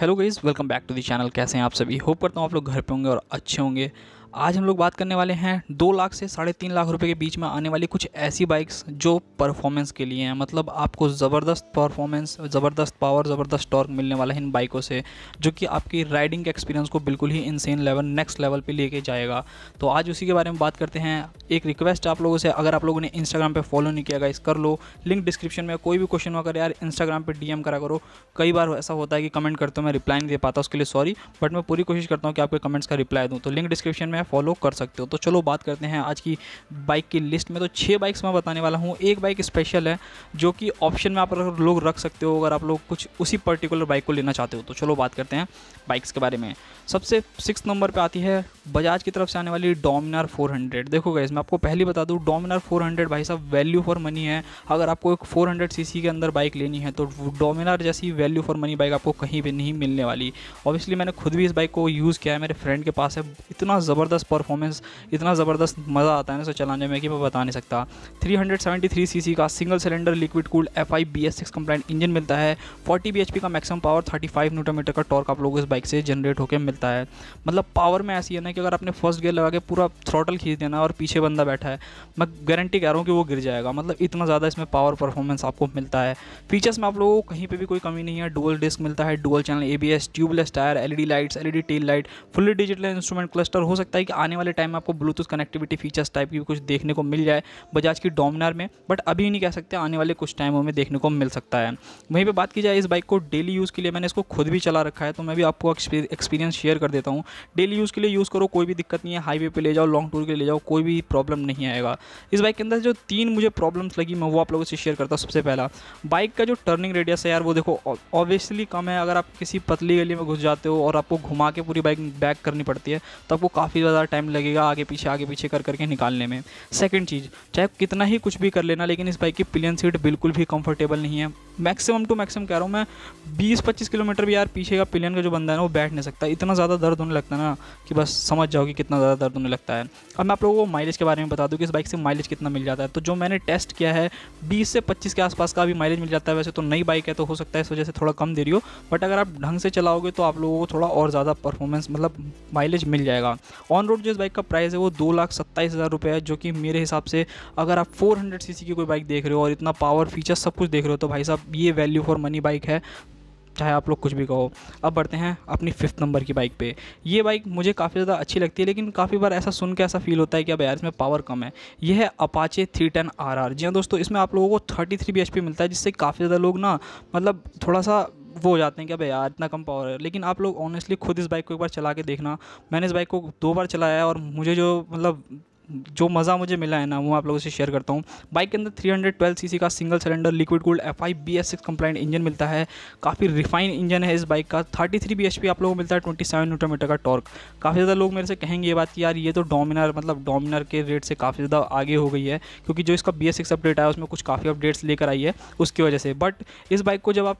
hello guys welcome back to the channel कैसे हैं आप सभी होप करता हूँ आप लोग घर पे होंगे और अच्छे होंगे आज हम लोग बात करने वाले हैं दो लाख से साढ़े तीन लाख रुपए के बीच में आने वाली कुछ ऐसी बाइक्स जो परफॉर्मेंस के लिए हैं मतलब आपको ज़बरदस्त परफॉर्मेंस ज़बरदस्त पावर ज़बरदस्त टॉर्क मिलने वाला है इन बाइकों से जो कि आपकी राइडिंग के एक्सपीरियंस को बिल्कुल ही इनसेन लेवल नेक्स्ट लेवल पर लेके जाएगा तो आज उसी के बारे में बात करते हैं एक रिक्वेस्ट आप लोगों से अगर आप लोगों ने इंस्टाग्राम पर फॉलो नहीं किया गाइस कर लो लिंक डिस्क्रिप्शन में कोई भी क्वेश्चन होकर यार इंस्टाग्राम पर डी करा करो कई बार ऐसा होता है कि कमेंट करते हो मैं रिप्लाई नहीं दे पाता उसके लिए सॉरी बट मैं पूरी कोशिश करता हूँ कि आपके कमेंट्स का रिप्लाई दूँ तो लिंक डिस्क्रिप्शन में फॉलो कर सकते हो तो चलो बात करते हैं आज की बाइक की लिस्ट में तो छः बाइक्स मैं बताने वाला हूँ एक बाइक स्पेशल है जो कि ऑप्शन में आप लोग रख सकते हो अगर आप लोग कुछ उसी पर्टिकुलर बाइक को लेना चाहते हो तो चलो बात करते हैं बाइक्स के बारे में सबसे सिक्स नंबर पर आती है बजाज की तरफ से आने वाली डोमिनार फोर देखो गाइज मैं आपको पहले बता दूँ डोमिनार हंड्रेड भाई साहब वैल्यू फॉर मनी है अगर आपको एक 400 सी के अंदर बाइक लेनी है तो डोमिनार जैसी वैल्यू फॉर मनी बाइक आपको कहीं भी नहीं मिलने वाली ऑब्वियसली मैंने खुद भी इस बाइक को यूज़ किया है मेरे फ्रेंड के पास है इतना ज़बरदस्त ज़बरदस्त परफॉर्मेंस इतना ज़बरदस्त मज़ा आता है ना इसे चलाने में कि मैं बता नहीं सकता 373 सीसी का single cylinder liquid cooled F I B S six engine मिलता है 40 bhp का मैक्सिमम पावर 35 न्यूटोमीटर का टॉर्क आप लोगों को इस बाइक से जनरेट होकर मिलता है मतलब पावर में ऐसी है ना कि अगर आपने फर्स्ट गियर लगा के पूरा थ्रोटल खींच देना और पीछे बंदा बैठा है मैं गारंटी कह रहा हूँ कि वो गिर जाएगा मतलब इतना ज़्यादा इसमें पावर परफॉर्मेंस आपको मिलता है फीचर्स में आप लोगों को कहीं पर भी कोई कमी नहीं है डुअल डिस्क मिलता है dual channel A B S tubeless tyre L lights L tail light fully digital instrument cluster हो सकता है लगता है कि आने वाले टाइम में आपको ब्लूटूथ कनेक्टिविटी फीचर्स टाइप की कुछ देखने को मिल जाए बजाज की डोमिनार में बट अभी नहीं कह सकते आने वाले कुछ टाइमों में देखने को मिल सकता है वहीं पर बात की जाए इस बाइक को डेली यूज़ के लिए मैंने इसको खुद भी चला रखा है तो मैं भी आपको एक्सपीरियंस शेयर कर देता हूँ डेली यूज़ के लिए यूज़ करो कोई भी दिक्कत नहीं है हाईवे पर ले जाओ लॉन्ग टूर के ले जाओ कोई भी प्रॉब्लम नहीं आएगा इस बाइक के अंदर जो तीन मुझे प्रॉब्लम्स लगी मैं वो आप लोगों से शेयर करता हूँ सबसे पहला बाइक का जो टर्निंग रेडियस है यार वो देखो ऑब्वियसली कम है अगर आप किसी पतली गली में घुस जाते हो और आपको घुमा के पूरी बाइक बैक करनी पड़ती है तो आपको काफ़ी ज़्यादा टाइम लगेगा आगे पीछे आगे पीछे कर करके निकालने में सेकेंड चीज़ चाहे कितना ही कुछ भी कर लेना लेकिन इस बाइक की पिलियन सीट बिल्कुल भी कम्फर्टेबल नहीं है मैक्सिमम टू मैक्सिमम कह रहा हूँ मैं बीस पच्चीस किलोमीटर भी यार पीछे का पिलियन का जो बंदा है ना वो बैठ नहीं सकता इतना ज़्यादा दर्द होने लगता है ना कि बस समझ जाओ कि कितना ज़्यादा दर्द होने लगता है अब मैं आप लोगों को माइलेज के बारे में बता दूँ कि इस बाइक से माइलेज कितना मिल जाता है तो जो मैंने टेस्ट किया है बीस से पच्चीस के आसपास का भी माइलेज मिल जाता है वैसे तो नई बाइक है तो हो सकता है इस वजह से थोड़ा कम दे रही हो बट अगर आप ढंग से चलाओगे तो आप लोगों को थोड़ा और ज़्यादा परफॉर्मेंस मतलब माइलेज मिल जाएगा ऑन रोड जो इस बाइक का प्राइस है वो दो लाख सत्ताईस हज़ार रुपये है जो कि मेरे हिसाब से अगर आप फोर हंड्रेड सी की कोई बाइक देख रहे हो और इतना पावर फीचर सब कुछ देख रहे हो तो भाई साहब ये वैल्यू फॉर मनी बाइक है चाहे आप लोग कुछ भी कहो अब बढ़ते हैं अपनी फिफ्थ नंबर की बाइक पे ये बाइक मुझे काफ़ी ज़्यादा अच्छी लगती है लेकिन काफ़ी बार ऐसा सुन के ऐसा फील होता है कि अब यार इसमें पावर कम है यह है Apache three ten R R जी हाँ दोस्तों इसमें आप लोगों को थर्टी थ्री बी मिलता है जिससे काफ़ी ज़्यादा लोग ना मतलब थोड़ा सा वो हो जाते हैं कि अब यार इतना कम पावर है लेकिन आप लोग ऑनेस्टली खुद इस बाइक को एक बार चला के देखना मैंने इस बाइक को दो बार चलाया है और मुझे जो मतलब जो मज़ा मुझे मिला है ना वो आप लोगों से शेयर करता हूँ बाइक के अंदर 312 सीसी का single cylinder liquid cooled F I B S six engine मिलता है काफ़ी रिफाइन इंजन है इस बाइक का 33 bhp आप लोगों को मिलता है 27 सेवन न्यूटोमीटर का टॉर्क काफ़ी ज़्यादा लोग मेरे से कहेंगे ये बात कि यार ये तो डोमिनर मतलब डोमिनर के रेट से काफ़ी ज़्यादा आगे हो गई है क्योंकि जो इसका बी एस सिक्स अपडेट आया उसमें कुछ काफ़ी अपडेट्स लेकर आई है उसकी वजह से बट इस बाइक को जब आप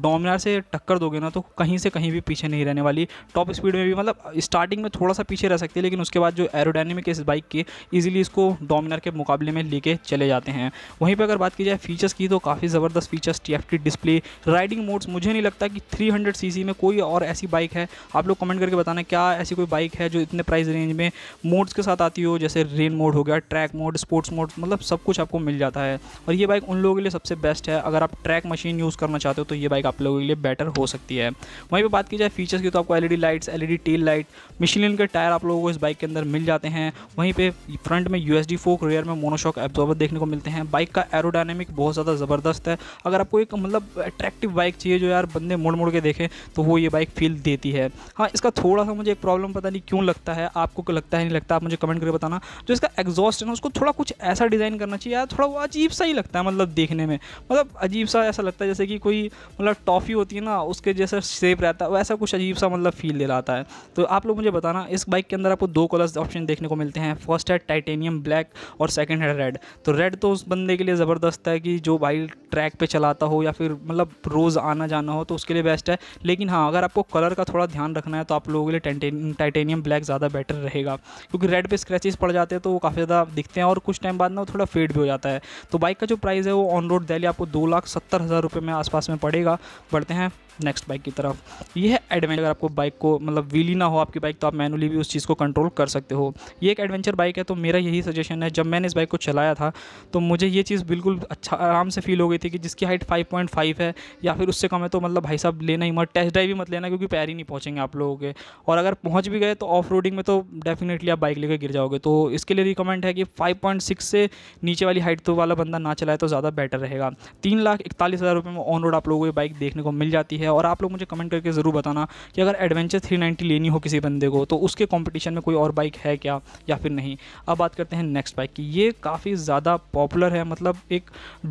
डोमिनार से टक्कर दोगे ना तो कहीं से कहीं भी पीछे नहीं रहने वाली टॉप स्पीड में भी मतलब स्टार्टिंग में थोड़ा सा पीछे रह सकती है लेकिन उसके बाद जो एरोडाइनमिक इस बाइक की ईजिली इसको डोमिनार के मुकाबले में लेके चले जाते हैं वहीं पर अगर बात की जाए फीचर्स की तो काफ़ी ज़बरदस्त features T display riding modes मुझे नहीं लगता कि थ्री हंड्रेड में कोई और ऐसी बाइक है आप लोग कमेंट करके बताना क्या ऐसी कोई बाइक है जो इतने प्राइस रेंज में मोड्स के साथ आती हो जैसे रेन मोड हो गया ट्रैक मोड स्पोर्ट्स मोड मतलब सब कुछ आपको मिल जाता है और ये बाइक उन लोगों के लिए सबसे बेस्ट है अगर आप ट्रैक मशीन यूज़ करना चाहते हो तो ये बाइक आप लोगों के लिए बेटर हो सकती है वहीं पर बात की जाए फीचर्स की तो आपको L lights L tail light Michelin के टायर आप लोगों को इस बाइक के अंदर मिल जाते हैं वहीं पर फ्रंट में यू फोक रियर में मोनोशॉक एब्जॉर्बर देखने को मिलते हैं बाइक का एरोडाइनमिक बहुत ज़्यादा ज़बरदस्त है अगर आपको एक मतलब अट्रैक्टिव बाइक चाहिए जो यार बंदे मुड़ मुड़ के देखें तो वो ये बाइक फील देती है हाँ इसका थोड़ा सा मुझे एक प्रॉब्लम पता नहीं क्यों लगता है आपको लगता है नहीं लगता आप मुझे कमेंट करके बताना जो इसका एग्जॉस्ट है ना उसको थोड़ा कुछ ऐसा डिज़ाइन करना चाहिए यार थोड़ा वो अजीब सा ही लगता है मतलब देखने में मतलब अजीब सा ऐसा लगता है जैसे कि कोई मतलब टॉफ़ी होती है ना उसके जैसा शेप रहता है वैसा कुछ अजीब सा मतलब फील दे रहा है तो आप लोग मुझे बताना इस बाइक के अंदर आपको दो कलर्स ऑप्शन देखने को मिलते हैं फर्स्ट है टाइटेनियम ब्लैक और सेकेंड है रेड तो रेड तो उस बंदे के लिए ज़बरदस्त है कि जो बाइक ट्रैक पर चलाता हो या फिर मतलब रोज़ आना जाना हो तो उसके लिए बेस्ट है लेकिन हाँ अगर आपको कलर का थोड़ा ध्यान रखना है तो आप लोगों के लिए टाइटेनियम ब्लैक ज़्यादा बेटर रहेगा क्योंकि रेड पर स्क्रैचेस पड़ जाते हैं तो वो काफ़ी ज़्यादा दिखते हैं और कुछ टाइम बाद ना वो थोड़ा फेड भी हो जाता है तो बाइक का जो प्राइस है वो ऑन रोड दिल्ली आपको दो लाख सत्तर हज़ार रुपये में आसपास में पड़ेगा रहेगा बढ़ते हैं नेक्स्ट बाइक की तरफ ये है एडवेंचर अगर आपको बाइक को मतलब व्हीली ना हो आपकी बाइक तो आप मैनुअली भी उस चीज़ को कंट्रोल कर सकते हो ये एक एडवेंचर बाइक है तो मेरा यही सजेशन है जब मैंने इस बाइक को चलाया था तो मुझे ये चीज़ बिल्कुल अच्छा आराम से फील हो गई थी कि जिसकी हाइट 5.5 है या फिर उससे कम है तो मतलब भाई साहब लेना ही मत टेस्ट ड्राइव ही मत लेना क्योंकि पैर ही नहीं पहुँचेंगे आप लोगों के और अगर पहुँच भी गए तो ऑफ में तो डेफिनेटली आप बाइक लेकर गिर जाओगे तो इसके लिए रिकमेंड है कि फाइव से नीचे वाली हाइट तो वाला बंदा ना चलाए तो ज़्यादा बेटर रहेगा तीन में ऑन रोड आप लोगों को बाइक देखने को मिल जाती है और आप लोग मुझे कमेंट करके ज़रूर बताना कि अगर एडवेंचर 390 लेनी हो किसी बंदे को तो उसके कंपटीशन में कोई और बाइक है क्या या फिर नहीं अब बात करते हैं नेक्स्ट बाइक की ये काफ़ी ज़्यादा पॉपुलर है मतलब एक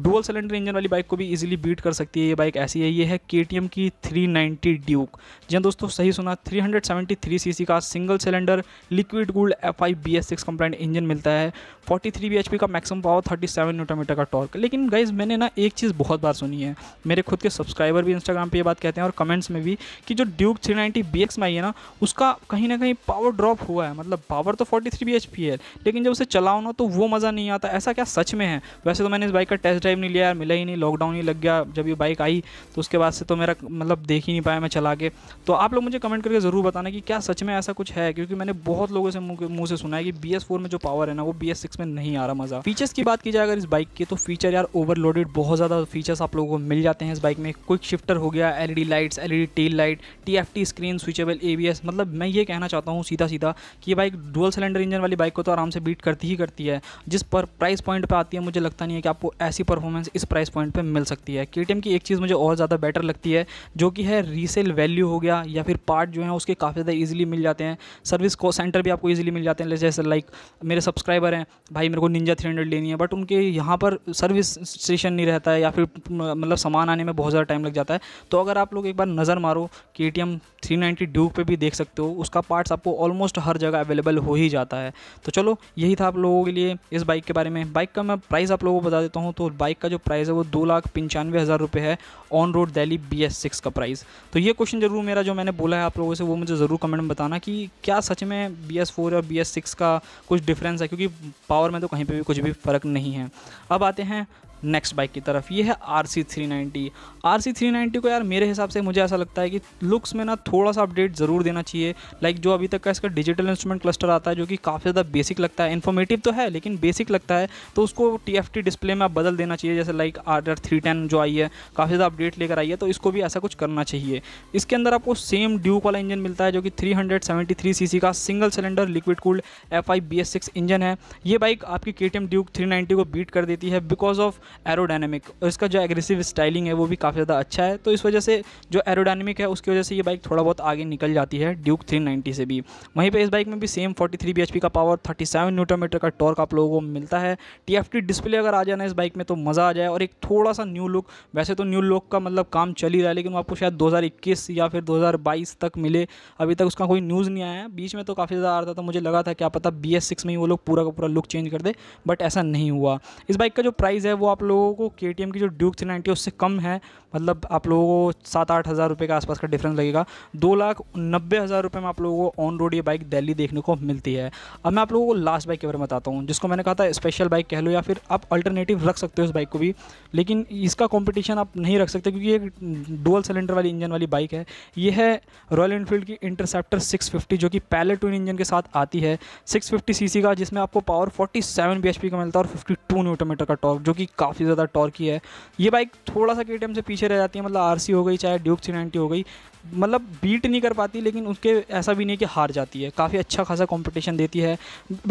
डुअल सिलेंडर इंजन वाली बाइक को भी ईजिली बीट कर सकती है ये बाइक ऐसी है ये है के की थ्री ड्यूक जी हाँ दोस्तों सही सुना थ्री सीसी का single cylinder liquid cooled F I B S six engine मिलता है 43 bhp का मैक्सिमम पावर 37 सेवन मीटर का टॉर्क लेकिन गाइज मैंने ना एक चीज़ बहुत बार सुनी है मेरे खुद के सब सब्सक्राइबर भी इंस्टाग्राम पे ये बात कहते हैं और कमेंट्स में भी कि जो Duke three ninety B X में आई है ना उसका कहीं ना कहीं पावर ड्रॉप हुआ है मतलब पावर तो 43 थ्री बी एच पी है लेकिन जब उसे चलाओ ना तो वो मज़ा नहीं आता ऐसा क्या सच में है वैसे तो मैंने इस बाइक का टेस्ट ड्राइव नहीं लिया यार मिला ही नहीं लॉकडाउन ही लग गया जब ये बाइक आई तो उसके बाद से तो मेरा मतलब देख ही नहीं पाया मैं चला के तो आप लोग मुझे कमेंट करके ज़रूर बताना कि क्या सच में ऐसा कुछ है क्योंकि मैंने बहुत लोगों से मुँह से सुना है कि बी एस फोर में जो पावर है ना वो बी एस सिक्स में नहीं आ रहा मज़ा फीचर्स की बात की जाए अगर इस बाइक की तो फीचर यार ओवरलोडेड बहुत ज़्यादा फीचर्स आप लोगों को मिल जाते हैं इस बाइक में क्विक शिफ्टर हो गया LED lights LED tail light TFT screen switchable ABS मतलब मैं ये कहना चाहता हूँ सीधा सीधा कि ये बाइक डुअल सिलेंडर इंजन वाली बाइक को तो आराम से बीट करती ही करती है जिस पर प्राइस पॉइंट पर आती है मुझे लगता नहीं है कि आपको ऐसी परफॉर्मेंस इस प्राइस पॉइंट पर मिल सकती है के की एक चीज़ मुझे और ज़्यादा बेटर लगती है जो कि है रीसेल वैल्यू हो गया या फिर पार्ट जो है उसके काफ़ी ज़्यादा ईजिली मिल जाते हैं सर्विस को सेंटर भी आपको ईजिली मिल जाते हैं जैसे लाइक मेरे सब्सक्राइबर हैं भाई मेरे को निंजा थ्री लेनी है बट उनके यहाँ पर सर्विस स्टेशन नहीं रहता है या फिर मतलब सामान आने में बहुत ज़्यादा टाइम लग जाता है तो अगर आप लोग एक बार नज़र मारो K T M three ninety Duke पर भी देख सकते हो उसका पार्ट्स आपको ऑलमोस्ट हर जगह अवेलेबल हो ही जाता है तो चलो यही था आप लोगों के लिए इस बाइक के बारे में बाइक का मैं प्राइस आप लोगों को बता देता हूँ तो बाइक का जो प्राइस है वो दो लाख पंचानवे हज़ार रुपये है on road Delhi B S six का प्राइस तो ये क्वेश्चन ज़रूर मेरा जो मैंने बोला है आप लोगों से वो मुझे ज़रूर कमेंट में बताना कि क्या सच में बी एस फोर और बी एस सिक्स का कुछ डिफरेंस है क्योंकि पावर में तो कहीं पर भी कुछ भी फ़र्क नहीं है अब आते हैं नेक्स्ट बाइक की तरफ ये है R C three ninety R C three ninety को यार मेरे हिसाब से मुझे ऐसा लगता है कि लुक्स में ना थोड़ा सा अपडेट ज़रूर देना चाहिए लाइक जो अभी तक का इसका डिजिटल इंस्ट्रूमेंट क्लस्टर आता है जो कि काफ़ी ज़्यादा बेसिक लगता है इन्फॉर्मेटिव तो है लेकिन बेसिक लगता है तो उसको टी एफ टी डिस्प्ले में आप बदल देना चाहिए जैसे लाइक आर थ्री टेन जो आई है काफ़ी ज़्यादा अपडेट लेकर आई है तो इसको भी ऐसा कुछ करना चाहिए इसके अंदर आपको सेम ड्यूक वाला इंजन मिलता है जो कि three hundred seventy three C C का single cylinder liquid cooled F I B S six engine है ये बाइक आपकी K T M Duke three ninety को बीट कर देती है बिकॉज ऑफ एरोडाइनमिक और इसका जो एग्रेसिव स्टाइलिंग है वो भी काफ़ी ज़्यादा अच्छा है तो इस वजह से जो एरोडाइनमिक है उसकी वजह से ये बाइक थोड़ा बहुत आगे निकल जाती है ड्यूक 390 से भी वहीं पर इस बाइक में भी सेम 43 थ्री का पावर 37 सेवन न्यूटोमीटर का टॉर्क आप लोगों को मिलता है टी डिस्प्ले अगर आ जाना इस बाइक में तो मज़ा आ जाए और एक थोड़ा सा न्यू लुक वैसे तो न्यू लुक का मतलब काम चल ही रहा है लेकिन आपको शायद दो या फिर दो तक मिले अभी तक उसका कोई न्यूज़ नहीं आया बीच में तो काफ़ी ज़्यादा आ रहा था तो मुझे लगा था क्या पता बी में ही वो लोग पूरा का पूरा लुक चेंज कर दे बट ऐसा नहीं हुआ इस बाइक का जो प्राइस है वो आप आप लोगों को के की जो ड्यूक थ्री नाइन्टी उससे कम है मतलब आप लोगों को सात आठ हज़ार रुपये के आसपास का डिफरेंस लगेगा दो लाख नब्बे हज़ार रुपये में आप लोगों को ऑन रोड ये बाइक दिल्ली देखने को मिलती है अब मैं आप लोगों को लास्ट बाइक के बारे में बताता हूँ जिसको मैंने कहा था स्पेशल बाइक कह लो या फिर आप अल्टरनेटिव रख सकते हो उस बाइक को भी लेकिन इसका कॉम्पिटिशन आप नहीं रख सकते क्योंकि ये डुअल सिलेंडर वाली इंजन वाली बाइक है यह है रॉयल इनफील्ड की इंटरसेप्टर सिक्स जो कि पहले ट्विन इंजन के साथ आती है सिक्स फिफ्टी का जिसमें आपको पावर फोर्टी सेवन का मिलता है और फिफ्टी टू का टॉर्क जो कि का काफ़ी ज़्यादा टॉर्की है ये बाइक थोड़ा सा के से पीछे रह जाती है मतलब आर हो गई चाहे ड्यूक थ्री हो गई मतलब बीट नहीं कर पाती लेकिन उसके ऐसा भी नहीं कि हार जाती है काफ़ी अच्छा खासा कंपटीशन देती है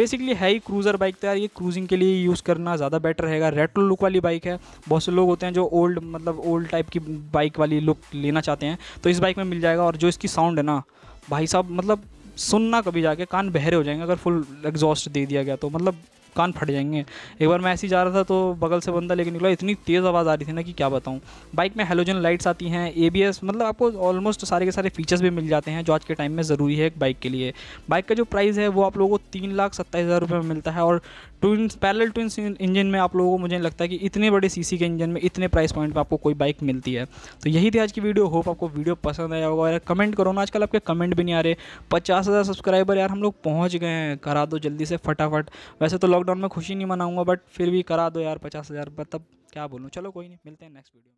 बेसिकली है ही क्रूज़र बाइक तो यार ये क्रूजिंग के लिए यूज़ करना ज़्यादा बेटर रहेगा रेट्रो लुक वाली बाइक है बहुत से लोग होते हैं जो ओल्ड मतलब ओल्ड टाइप की बाइक वाली लुक लेना चाहते हैं तो इस बाइक में मिल जाएगा और जो इसकी साउंड है ना भाई साहब मतलब सुनना कभी जाके कान बहरे हो जाएंगे अगर फुल एग्जॉस्ट दे दिया गया तो मतलब कान फट जाएंगे एक बार मैं ऐसे ही जा रहा था तो बगल से बंदा लेके निकला इतनी तेज़ आवाज़ आ रही थी ना कि क्या बताऊँ बाइक में हेलोजन लाइट्स आती हैं ए मतलब आपको ऑलमोस्ट सारे के सारे फीचर्स भी मिल जाते हैं जो आज के टाइम में ज़रूरी है एक बाइक के लिए बाइक का जो प्राइस है वो आप लोगों को तीन लाख सत्ताईस हज़ार रुपये में मिलता है और ट्विन पैरेलल ट्विन इंजन में आप लोगों को मुझे लगता है कि इतने बड़े सीसी के इंजन में इतने प्राइस पॉइंट पे आपको कोई बाइक मिलती है तो यही थी आज की वीडियो होप आपको वीडियो पसंद आया होगा यार कमेंट करो ना आजकल आपके कमेंट भी नहीं आ रहे पचास हज़ार सब्सक्राइबर यार हम लोग पहुँच गए हैं करा दो जल्दी से फटाफट वैसे तो लॉकडाउन में खुशी नहीं मनाऊंगा बट फिर भी करा दो यार पचास हज़ार मतलब क्या बोलूँ चलो कोई नहीं मिलते हैं नेक्स्ट वीडियो